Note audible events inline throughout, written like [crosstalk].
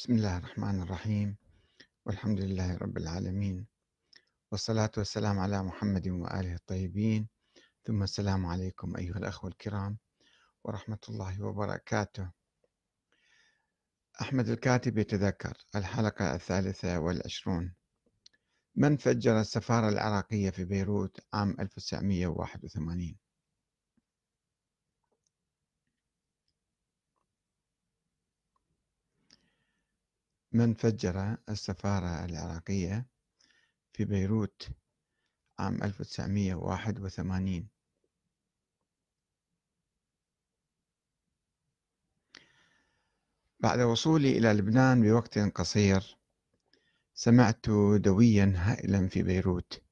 بسم الله الرحمن الرحيم والحمد لله رب العالمين والصلاة والسلام على محمد وآله الطيبين ثم السلام عليكم أيها الأخوة الكرام ورحمة الله وبركاته أحمد الكاتب يتذكر الحلقة الثالثة والعشرون من فجر السفارة العراقية في بيروت عام 1981 من فجر السفارة العراقية في بيروت عام 1981 بعد وصولي إلى لبنان بوقت قصير سمعت دويا هائلا في بيروت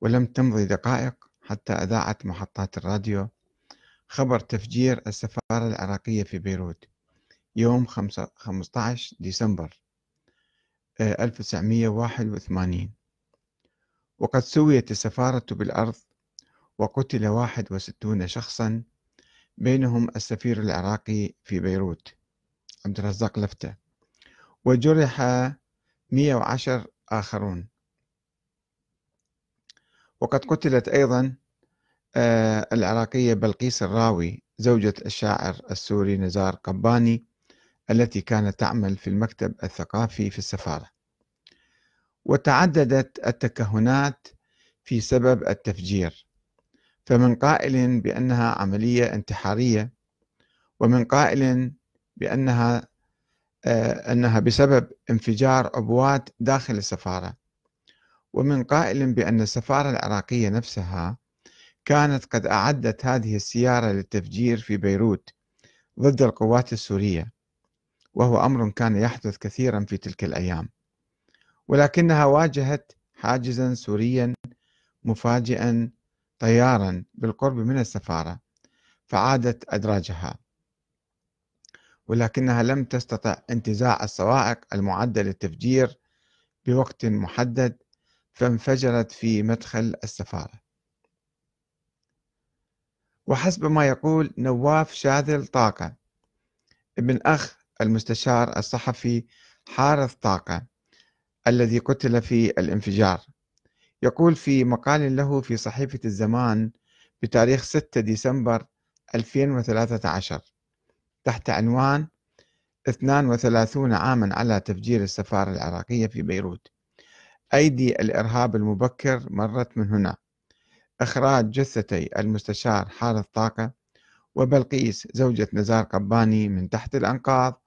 ولم تمضي دقائق حتى أذاعت محطات الراديو خبر تفجير السفارة العراقية في بيروت يوم 15 ديسمبر 1981 آه، وقد سويت السفارة بالأرض وقتل 61 شخصا بينهم السفير العراقي في بيروت عبد الرزاق لفتة وجرح 110 آخرون وقد قتلت أيضا آه، العراقية بلقيس الراوي زوجة الشاعر السوري نزار قباني التي كانت تعمل في المكتب الثقافي في السفارة وتعددت التكهنات في سبب التفجير فمن قائل بأنها عملية انتحارية ومن قائل بأنها آه، أنها بسبب انفجار عبوات داخل السفارة ومن قائل بأن السفارة العراقية نفسها كانت قد أعدت هذه السيارة للتفجير في بيروت ضد القوات السورية وهو امر كان يحدث كثيرا في تلك الايام ولكنها واجهت حاجزا سوريا مفاجئا طيارا بالقرب من السفاره فعادت ادراجها ولكنها لم تستطع انتزاع الصواعق المعده للتفجير بوقت محدد فانفجرت في مدخل السفاره وحسب ما يقول نواف شاذل طاقه ابن اخ المستشار الصحفي حارث طاقة الذي قتل في الانفجار يقول في مقال له في صحيفة الزمان بتاريخ 6 ديسمبر 2013 تحت عنوان 32 عاما على تفجير السفارة العراقية في بيروت أيدي الإرهاب المبكر مرت من هنا إخراج جثتي المستشار حارث طاقة وبلقيس زوجة نزار قباني من تحت الأنقاض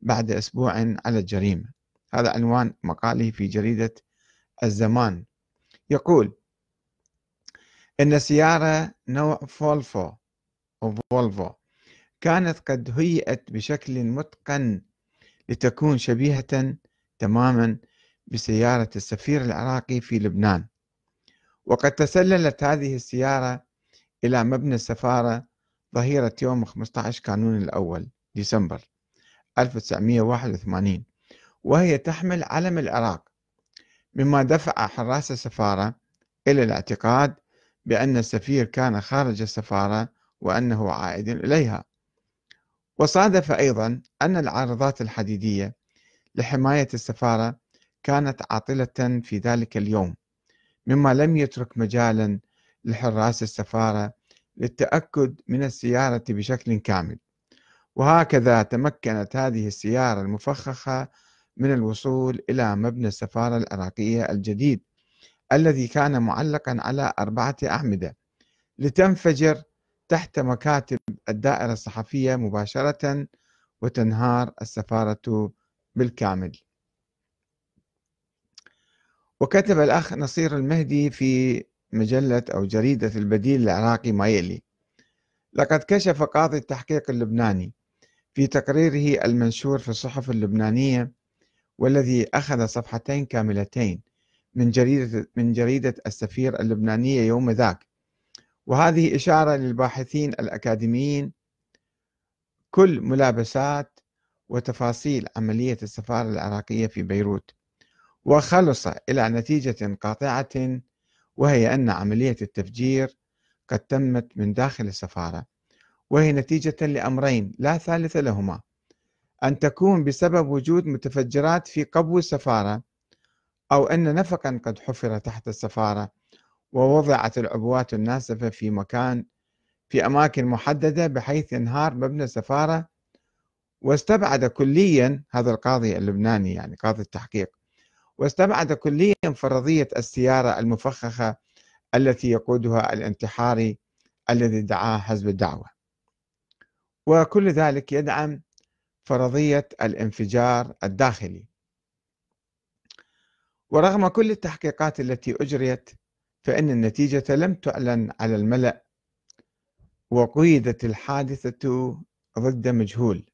بعد أسبوع على الجريمة هذا عنوان مقاله في جريدة الزمان يقول إن سيارة نوع فولفو أو فولفو كانت قد هيئت بشكل متقن لتكون شبيهة تماما بسيارة السفير العراقي في لبنان وقد تسللت هذه السيارة إلى مبنى السفارة ظهيرة يوم 15 كانون الأول ديسمبر 1981 وهي تحمل علم العراق مما دفع حراس السفارة إلى الاعتقاد بأن السفير كان خارج السفارة وأنه عائد إليها وصادف أيضا أن العارضات الحديدية لحماية السفارة كانت عاطلة في ذلك اليوم مما لم يترك مجالا لحراس السفارة للتأكد من السيارة بشكل كامل وهكذا تمكنت هذه السيارة المفخخة من الوصول إلى مبنى السفارة العراقية الجديد الذي كان معلقا على أربعة أعمدة لتنفجر تحت مكاتب الدائرة الصحفية مباشرة وتنهار السفارة بالكامل وكتب الأخ نصير المهدي في مجلة أو جريدة البديل العراقي ما يلي لقد كشف قاضي التحقيق اللبناني في تقريره المنشور في الصحف اللبنانية والذي أخذ صفحتين كاملتين من جريدة من جريدة السفير اللبنانية يوم ذاك وهذه إشارة للباحثين الأكاديميين كل ملابسات وتفاصيل عملية السفارة العراقية في بيروت وخلص إلى نتيجة قاطعة وهي أن عملية التفجير قد تمت من داخل السفارة وهي نتيجة لأمرين لا ثالث لهما أن تكون بسبب وجود متفجرات في قبو السفارة أو أن نفقا قد حفر تحت السفارة ووضعت العبوات الناسفة في مكان في أماكن محددة بحيث ينهار مبنى السفارة واستبعد كليا هذا القاضي اللبناني يعني قاضي التحقيق واستبعد كليا فرضية السيارة المفخخة التي يقودها الانتحاري الذي دعاه حزب الدعوه وكل ذلك يدعم فرضية الانفجار الداخلي ورغم كل التحقيقات التي أجريت فإن النتيجة لم تعلن على الملأ وقيدت الحادثة ضد مجهول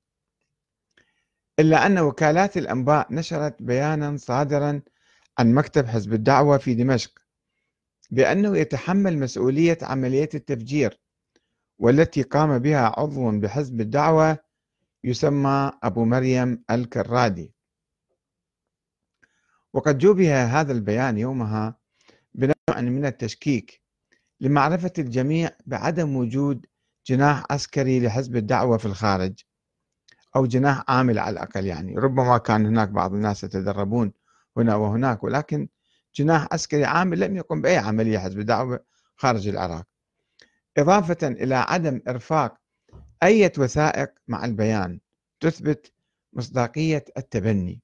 إلا أن وكالات الأنباء نشرت بيانا صادرا عن مكتب حزب الدعوة في دمشق بأنه يتحمل مسؤولية عملية التفجير والتي قام بها عضو بحزب الدعوة يسمى أبو مريم الكرادي وقد جوبه هذا البيان يومها بنوع من التشكيك لمعرفة الجميع بعدم وجود جناح عسكري لحزب الدعوة في الخارج أو جناح عامل على الأقل يعني ربما كان هناك بعض الناس يتدربون هنا وهناك ولكن جناح عسكري عامل لم يقم بأي عملية حزب الدعوة خارج العراق إضافة إلى عدم إرفاق أي وثائق مع البيان تثبت مصداقية التبني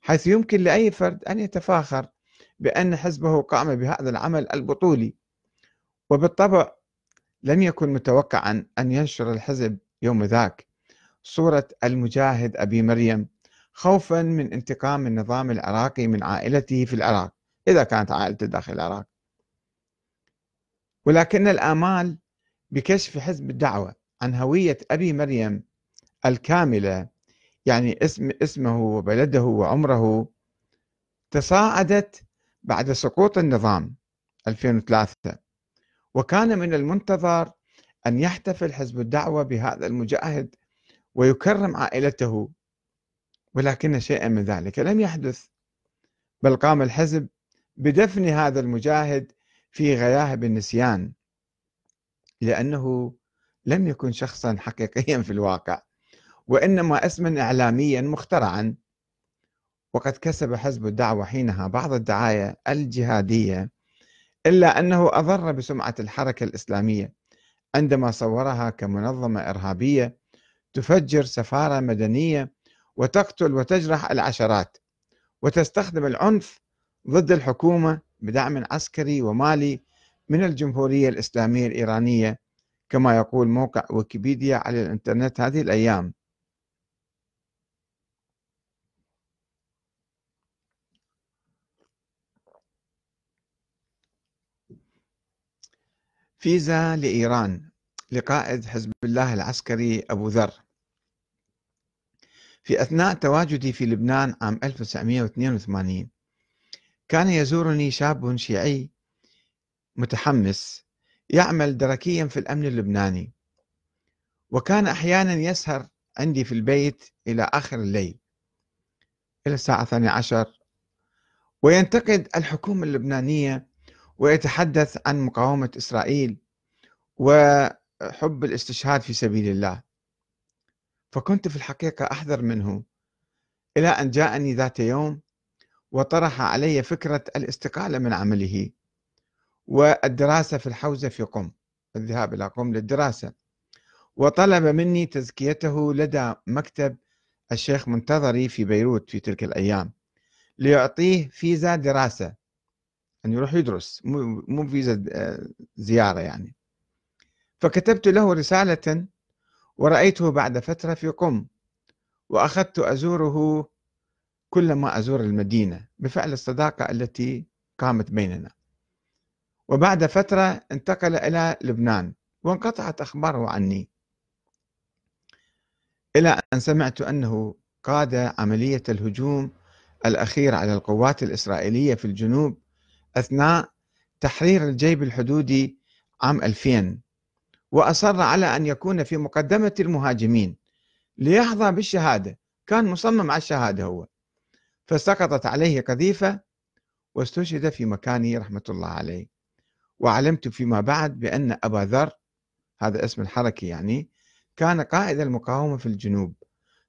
حيث يمكن لأي فرد أن يتفاخر بأن حزبه قام بهذا العمل البطولي وبالطبع لم يكن متوقعا أن ينشر الحزب يوم ذاك صورة المجاهد أبي مريم خوفا من انتقام النظام العراقي من عائلته في العراق إذا كانت عائلته داخل العراق ولكن الآمال بكشف حزب الدعوة عن هوية أبي مريم الكاملة يعني اسم اسمه وبلده وعمره تصاعدت بعد سقوط النظام 2003 وكان من المنتظر أن يحتفل حزب الدعوة بهذا المجاهد ويكرم عائلته ولكن شيئا من ذلك لم يحدث بل قام الحزب بدفن هذا المجاهد في غياهب النسيان لأنه لم يكن شخصا حقيقيا في الواقع وإنما اسما إعلاميا مخترعا وقد كسب حزب الدعوة حينها بعض الدعاية الجهادية إلا أنه أضر بسمعة الحركة الإسلامية عندما صورها كمنظمة إرهابية تفجر سفارة مدنية وتقتل وتجرح العشرات وتستخدم العنف ضد الحكومة بدعم عسكري ومالي من الجمهورية الإسلامية الإيرانية كما يقول موقع ويكيبيديا على الإنترنت هذه الأيام فيزا لإيران لقائد حزب الله العسكري أبو ذر في أثناء تواجدي في لبنان عام 1982 كان يزورني شاب شيعي متحمس يعمل دركيا في الأمن اللبناني وكان أحيانا يسهر عندي في البيت إلى آخر الليل إلى الساعة 12 وينتقد الحكومة اللبنانية ويتحدث عن مقاومة إسرائيل وحب الاستشهاد في سبيل الله فكنت في الحقيقة أحذر منه إلى أن جاءني ذات يوم وطرح علي فكرة الاستقالة من عمله والدراسة في الحوزة في قم الذهاب إلى قم للدراسة وطلب مني تزكيته لدى مكتب الشيخ منتظري في بيروت في تلك الأيام ليعطيه فيزا دراسة أن يروح يدرس مو فيزا آه، زيارة يعني فكتبت له رسالة ورأيته بعد فترة في قم وأخذت أزوره كلما أزور المدينة بفعل الصداقة التي قامت بيننا وبعد فترة انتقل إلى لبنان وانقطعت أخباره عني إلى أن سمعت أنه قاد عملية الهجوم الأخير على القوات الإسرائيلية في الجنوب أثناء تحرير الجيب الحدودي عام 2000 وأصر على أن يكون في مقدمة المهاجمين ليحظى بالشهادة كان مصمم على الشهادة هو فسقطت عليه قذيفة واستشهد في مكانه رحمة الله عليه وعلمت فيما بعد بأن أبا ذر هذا اسم الحركي يعني كان قائد المقاومة في الجنوب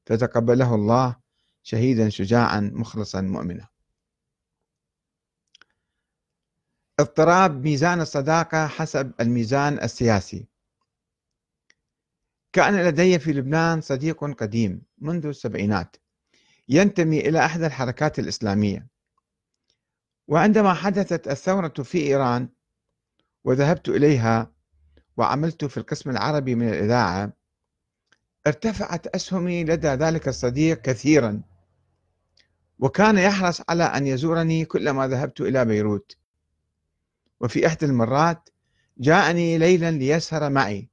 فتقبله الله شهيدا شجاعا مخلصا مؤمنا اضطراب ميزان الصداقة حسب الميزان السياسي كان لدي في لبنان صديق قديم منذ السبعينات ينتمي إلى أحد الحركات الإسلامية وعندما حدثت الثورة في إيران وذهبت إليها وعملت في القسم العربي من الإذاعة ارتفعت أسهمي لدى ذلك الصديق كثيرا وكان يحرص على أن يزورني كلما ذهبت إلى بيروت وفي إحدى المرات جاءني ليلا ليسهر معي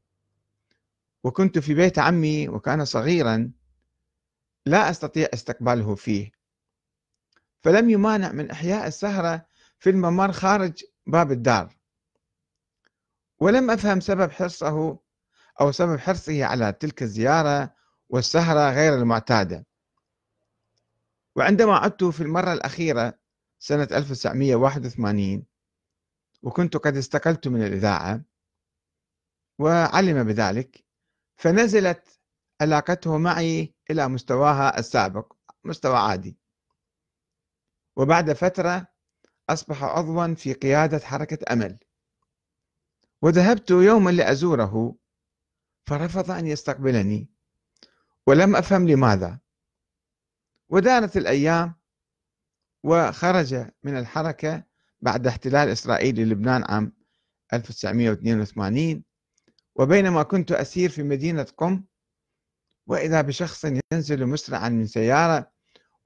وكنت في بيت عمي وكان صغيرا لا أستطيع استقباله فيه فلم يمانع من إحياء السهرة في الممر خارج باب الدار ولم أفهم سبب حرصه أو سبب حرصه على تلك الزيارة والسهرة غير المعتادة وعندما عدت في المرة الأخيرة سنة 1981 وكنت قد استقلت من الإذاعة وعلم بذلك فنزلت علاقته معي إلى مستواها السابق مستوى عادي وبعد فترة أصبح عضوا في قيادة حركة أمل وذهبت يوما لأزوره فرفض أن يستقبلني ولم أفهم لماذا ودارت الأيام وخرج من الحركة بعد احتلال إسرائيل للبنان عام 1982 وبينما كنت أسير في مدينة قم وإذا بشخص ينزل مسرعا من سيارة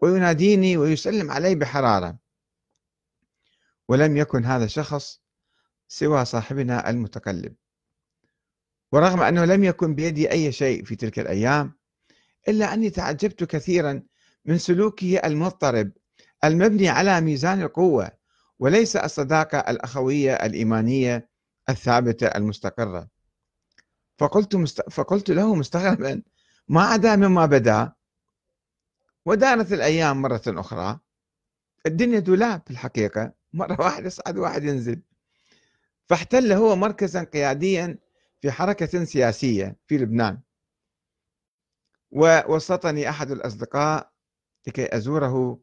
ويناديني ويسلم علي بحرارة ولم يكن هذا الشخص سوى صاحبنا المتقلب ورغم أنه لم يكن بيدي أي شيء في تلك الأيام إلا أني تعجبت كثيرا من سلوكه المضطرب المبني على ميزان القوة وليس الصداقة الأخوية الإيمانية الثابتة المستقرة فقلت, مست... فقلت له مستغربا ما عدا مما بدا ودارت الأيام مرة أخرى الدنيا دولاب في الحقيقة مرة [laughs] واحد يصعد وواحد ينزل فاحتل هو مركزا قياديا في حركة سياسية في لبنان ووسطني أحد الأصدقاء لكي أزوره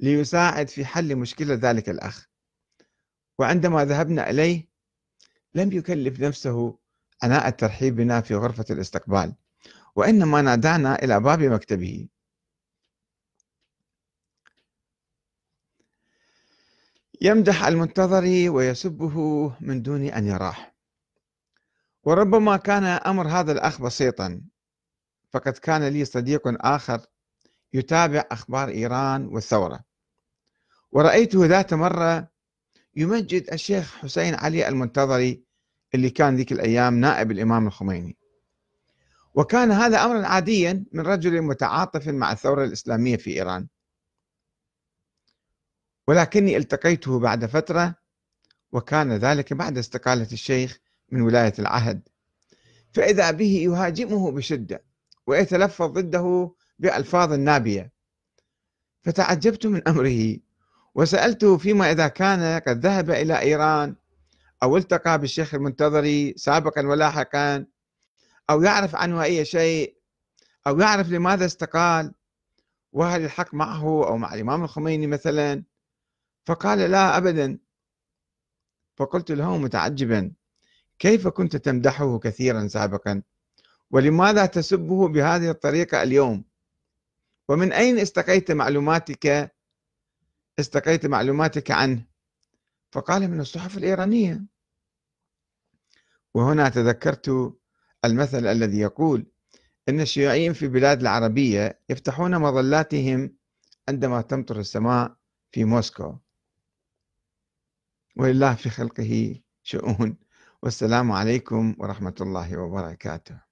ليساعد في حل مشكلة ذلك الأخ وعندما ذهبنا إليه لم يكلف نفسه عناء الترحيب بنا في غرفة الاستقبال وإنما نادانا إلى باب مكتبه يمدح المنتظر ويسبه من دون أن يراه وربما كان أمر هذا الأخ بسيطا فقد كان لي صديق آخر يتابع أخبار إيران والثورة ورأيته ذات مرة يمجد الشيخ حسين علي المنتظري اللي كان ذيك الأيام نائب الإمام الخميني وكان هذا أمرا عاديا من رجل متعاطف مع الثورة الإسلامية في إيران ولكني التقيته بعد فترة وكان ذلك بعد استقالة الشيخ من ولاية العهد فإذا به يهاجمه بشدة ويتلفظ ضده بألفاظ نابية فتعجبت من أمره وسألته فيما إذا كان قد ذهب إلى إيران أو التقى بالشيخ المنتظري سابقا ولاحقا أو يعرف عنه أي شيء أو يعرف لماذا استقال وهل الحق معه أو مع الإمام الخميني مثلا فقال لا أبدا فقلت له متعجبا كيف كنت تمدحه كثيرا سابقا ولماذا تسبه بهذه الطريقة اليوم ومن أين استقيت معلوماتك استقيت معلوماتك عنه فقال من الصحف الإيرانية وهنا تذكرت المثل الذي يقول إن الشيوعيين في بلاد العربية يفتحون مظلاتهم عندما تمطر السماء في موسكو ولله في خلقه شؤون والسلام عليكم ورحمة الله وبركاته